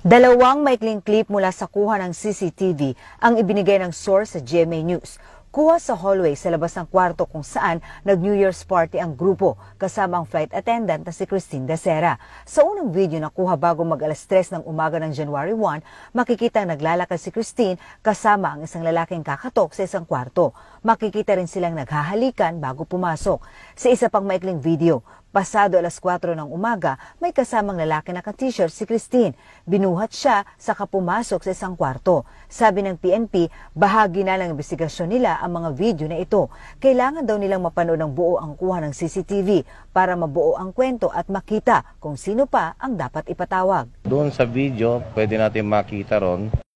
Dalawang maikling clip mula sa kuha ng CCTV ang ibinigay ng source sa GMA News. Kuha sa hallway sa labas ng kwarto kung saan nag-New Year's party ang grupo kasama ang flight attendant na si Christine Dacera. Sa unang video na kuha bago mag alas 3 ng umaga ng January 1, makikita naglalakad si Christine kasama ang isang lalaking kakatok sa isang kwarto. Makikita rin silang naghahalikan bago pumasok. Sa isa pang maikling video, Pasado alas 4 ng umaga, may kasamang lalaki na ka-t-shirt si Christine. Binuhat siya sa kapumasok sa isang kwarto. Sabi ng PNP, bahagi na ng investigasyon nila ang mga video na ito. Kailangan daw nilang mapanood ng buo ang kuha ng CCTV para mabuo ang kwento at makita kung sino pa ang dapat ipatawag. Doon sa video, pwede natin makita ron